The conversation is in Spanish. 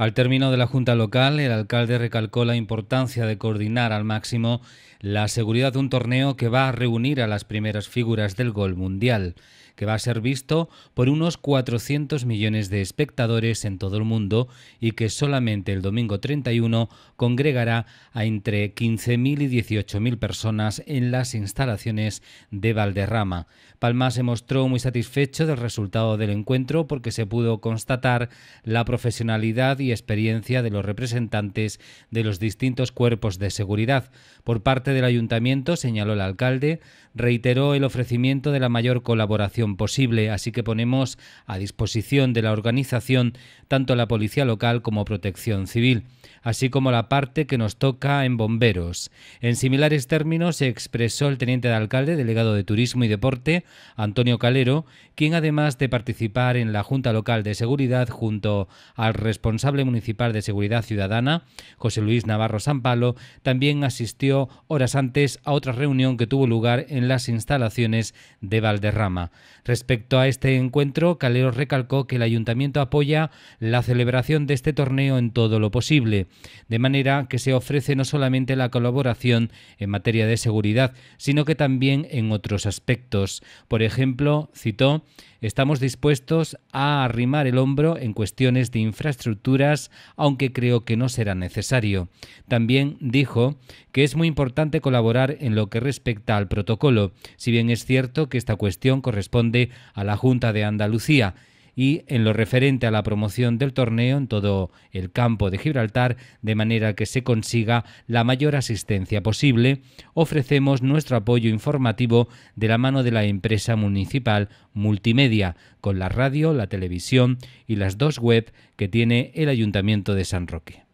Al término de la Junta Local, el alcalde recalcó la importancia de coordinar al máximo la seguridad de un torneo que va a reunir a las primeras figuras del gol mundial, que va a ser visto por unos 400 millones de espectadores en todo el mundo y que solamente el domingo 31 congregará a entre 15.000 y 18.000 personas en las instalaciones de Valderrama. Palma se mostró muy satisfecho del resultado del encuentro porque se pudo constatar la profesionalidad y experiencia de los representantes de los distintos cuerpos de seguridad. Por parte del ayuntamiento, señaló el alcalde, reiteró el ofrecimiento de la mayor colaboración posible, así que ponemos a disposición de la organización tanto la policía local como protección civil, así como la parte que nos toca en bomberos. En similares términos se expresó el teniente de alcalde, delegado de Turismo y Deporte, Antonio Calero, quien además de participar en la Junta Local de Seguridad junto al responsable municipal de Seguridad Ciudadana, José Luis Navarro Sampalo, también asistió horas antes a otra reunión que tuvo lugar en las instalaciones de Valderrama. Respecto a este encuentro, Calero recalcó que el ayuntamiento apoya la celebración de este torneo en todo lo posible, de manera que se ofrece no solamente la colaboración en materia de seguridad, sino que también en otros aspectos. Por ejemplo, citó, estamos dispuestos a arrimar el hombro en cuestiones de infraestructura aunque creo que no será necesario. También dijo que es muy importante colaborar en lo que respecta al protocolo, si bien es cierto que esta cuestión corresponde a la Junta de Andalucía y en lo referente a la promoción del torneo en todo el campo de Gibraltar, de manera que se consiga la mayor asistencia posible, ofrecemos nuestro apoyo informativo de la mano de la empresa municipal multimedia, con la radio, la televisión y las dos web que tiene el Ayuntamiento de San Roque.